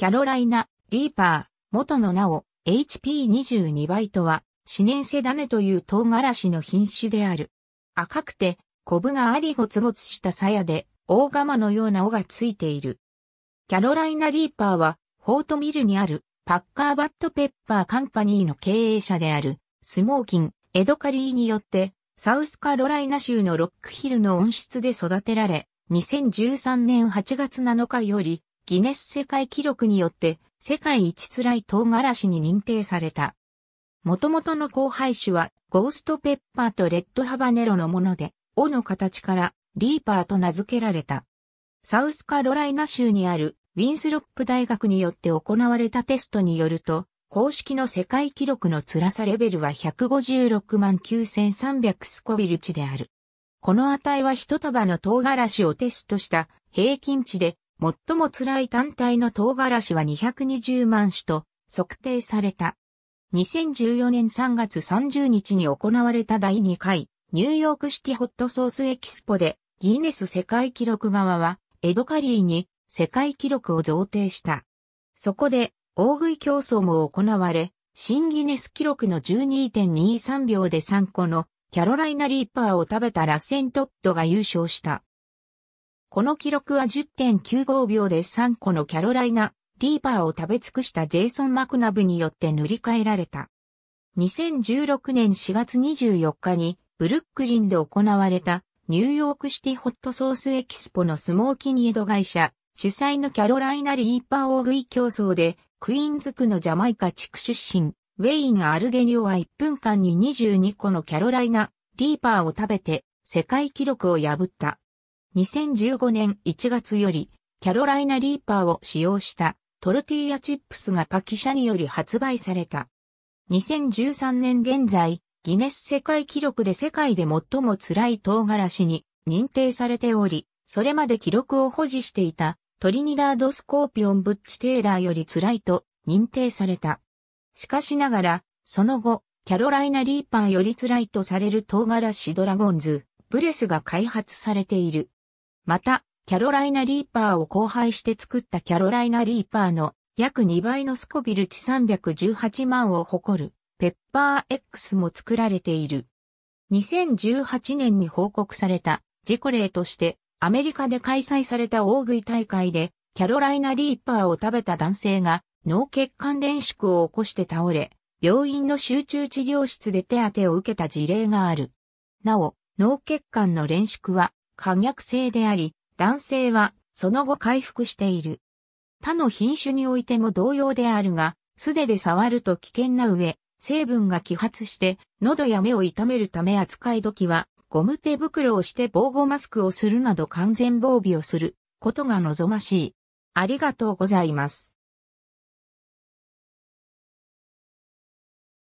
キャロライナ、リーパー、元の名を HP22 倍とは、四年セダネという唐辛子の品種である。赤くて、コブがありゴツゴツした鞘で、大釜のような尾がついている。キャロライナリーパーは、フォートミルにある、パッカーバットペッパーカンパニーの経営者である、スモーキン、エドカリーによって、サウスカロライナ州のロックヒルの温室で育てられ、2013年8月7日より、ギネス世界記録によって世界一辛い唐辛子に認定された。元々の交配種はゴーストペッパーとレッドハバネロのもので、尾の形からリーパーと名付けられた。サウスカロライナ州にあるウィンスロップ大学によって行われたテストによると、公式の世界記録の辛さレベルは156万9300スコビル値である。この値は一束の唐辛子をテストした平均値で最も辛い単体の唐辛子は220万種と測定された。2014年3月30日に行われた第2回ニューヨークシティホットソースエキスポでギネス世界記録側はエドカリーに世界記録を贈呈した。そこで大食い競争も行われ、新ギネス記録の12.23秒で3個のキャロライナリーパーを食べたラセントッドが優勝した。この記録は10.95秒で3個のキャロライナ・ディーパーを食べ尽くしたジェイソン・マクナブによって塗り替えられた。2016年4月24日にブルックリンで行われたニューヨークシティホットソースエキスポのスモーキニエド会社主催のキャロライナ・リーパー大食い競争でクイーンズ区のジャマイカ地区出身ウェイン・アルゲニオは1分間に22個のキャロライナ・リーパーを食べて世界記録を破った。2015年1月より、キャロライナリーパーを使用したトルティーヤチップスがパキ社により発売された。2013年現在、ギネス世界記録で世界で最も辛い唐辛子に認定されており、それまで記録を保持していたトリニダードスコーピオンブッチテーラーより辛いと認定された。しかしながら、その後、キャロライナリーパーより辛いとされる唐辛子ドラゴンズ、ブレスが開発されている。また、キャロライナリーパーを交配して作ったキャロライナリーパーの約2倍のスコビル値318万を誇るペッパー X も作られている。2018年に報告された事故例としてアメリカで開催された大食い大会でキャロライナリーパーを食べた男性が脳血管連縮を起こして倒れ、病院の集中治療室で手当てを受けた事例がある。なお、脳血管の連縮は可逆性であり、男性はその後回復している。他の品種においても同様であるが、素手で触ると危険な上、成分が揮発して喉や目を痛めるため扱い時は、ゴム手袋をして防護マスクをするなど完全防備をすることが望ましい。ありがとうございます。